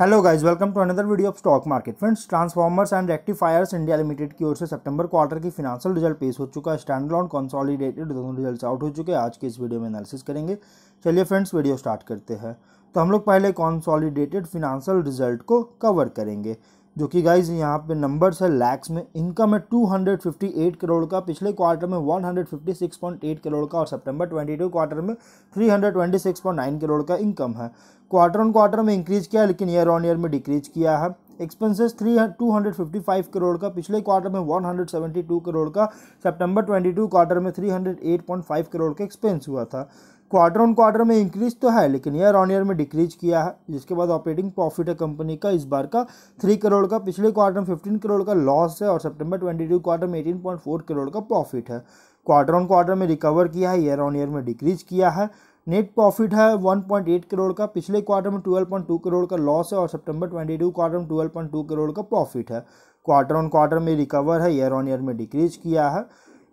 hello guys welcome to another video of stock market friends transformers and rectifiers India limited की ओर से सितंबर quarter की financial result पेश हो चुका है स्टैंड ऑन कॉन्सॉलिडेटेड दोनों रिजल्ट आउट हो चुके हैं आज के इस वीडियो में एनालिसिस करेंगे चलिए फ्रेंड्स वीडियो स्टार्ट करते हैं तो हम लोग पहले कॉन्सॉलिडेटेड फिनांशियल रिजल्ट को कवर करेंगे जो कि गाइज यहाँ पे नंबर्स है लैक्स में इनकम है 258 करोड़ का पिछले क्वार्टर में 156.8 करोड़ का और सितंबर 22 क्वार्टर में 326.9 करोड़ का इनकम है क्वार्टर ऑन क्वार्टर में इंक्रीज़ किया लेकिन ईयर ऑन ईयर में डिक्रीज किया है expenses three two hundred fifty five crore का पिछले क्वार्टर में one hundred seventy two crore का सितंबर ट्वेंटी टू क्वार्टर में three hundred eight point five crore का एक्सपेंस हुआ था क्वार्टर ऑन क्वार्टर में इंक्रीज तो है लेकिन ईयर ऑन ईयर में डिक्रीज किया है जिसके बाद ऑपरेटिंग प्रॉफिट है कंपनी का इस बार का थ्री करोड़ का पिछले क्वार्टर में फिफ्टीन करोड़ का लॉस है और सेप्टेम्बर ट्वेंटी टू क्वार्टर में एटीन पॉइंट फोर करोड़ का प्रॉफिट है क्वार्टर ऑन क्वार्टर में रिकवर किया है ईयर ऑन ईयर में डिक्रीज किया है नेट प्रॉफिट है 1.8 करोड़ का पिछले क्वार्टर में 12.2 करोड़ का लॉस है और सितंबर 22 क्वार्टर में 12.2 करोड़ का प्रॉफिट है क्वार्टर ऑन क्वार्टर में रिकवर है ईयर ऑन ईयर में डिक्रीज किया है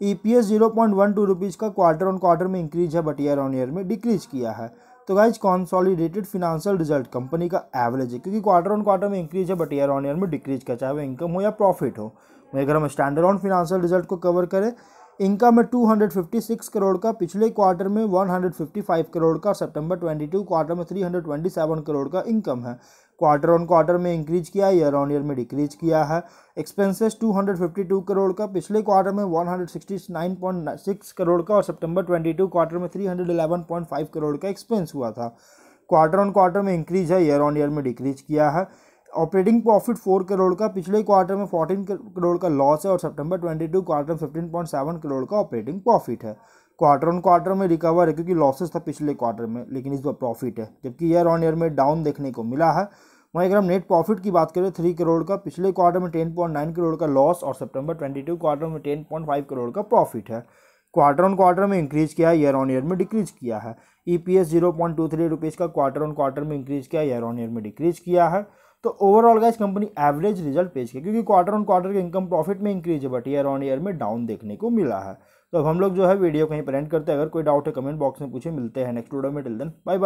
E P S zero point one two rupees का क्वार्टर ऑन क्वार्टर में इंक्रीज है बट ईयर ऑन ईयर में डिक्रीज किया है तो guys consolidated financial result company का एवरेज है क्योंकि क्वार्टर ऑन क्वार्टर में इंक्रीज है बट ईयर ऑन ईयर में डिक्रीज किया चाहे वो इनकम हो या प्रॉफिट हो वहीं तो अगर हम स्टैंडर्ड ऑन फिनेंशियल रिजल्ट को कवर करें इनकम है 256 करोड़ का पिछले क्वार्टर में 155 करोड़ का सितंबर 22 क्वार्टर में 327 करोड़ का इनकम है क्वार्टर ऑन क्वार्टर में इंक्रीज किया है ईयर ऑन ईयर में डिक्रीज किया है एक्सपेंसेस 252 करोड़ का पिछले क्वार्टर में 169.6 करोड़ का और सितंबर 22 क्वार्टर में 311.5 करोड़ का एक्सपेंस हुआ था क्वार्टर ऑन क्वार्टर में इंक्रीज है ईयर ऑन ईयर में डिक्रीज किया है ऑपरेटिंग प्रॉफिट फोर करोड़ का पिछले क्वार्टर में फोर्टीन करोड़ का लॉस है और सितंबर ट्वेंटी टू क्वार्टर में फिफ्टीन पॉइंट सेवन करोड़ का ऑपरेटिंग प्रॉफिट है क्वार्टर ऑन क्वार्टर में रिकवर है क्योंकि लॉसेस था पिछले क्वार्टर में लेकिन इस बार प्रॉफिट है जबकि ईयर ऑन ईयर में डाउन देखने को मिला है वहीं अगर हम नेट प्रॉफिट की बात करें थ्री करोड़ का पिछले क्वार्टर में टेन पॉइंट नाइन करोड़ का लॉस और सितंबर ट्वेंटी टू क्वार्टर में टेन पॉइंट फाइव करोड़ का प्रॉफिट है क्वार्टर ऑन क्वार्टर में इंक्रीज किया है ईयर ऑन ईयर में डिक्रीज किया है E P S zero point two three rupees का क्वार्टर ऑन क्वार्टर में इंक्रीज किया ईयर ऑन ईयर में डिक्रीज किया है तो overall guys company average result पेश किया क्योंकि क्वार्टर ऑन क्वार्टर के इनकम प्रॉफिट में इंक्रीज है बट ईयर ऑन ईयर में डाउन देखने को मिला है तो अब हम लोग जो है वीडियो कहीं पर एंड करते हैं अगर कोई डाउट है कमेंट बॉक्स में पूछे मिलते हैं नेक्स्ट वीडियो में टिल देन बाय बाय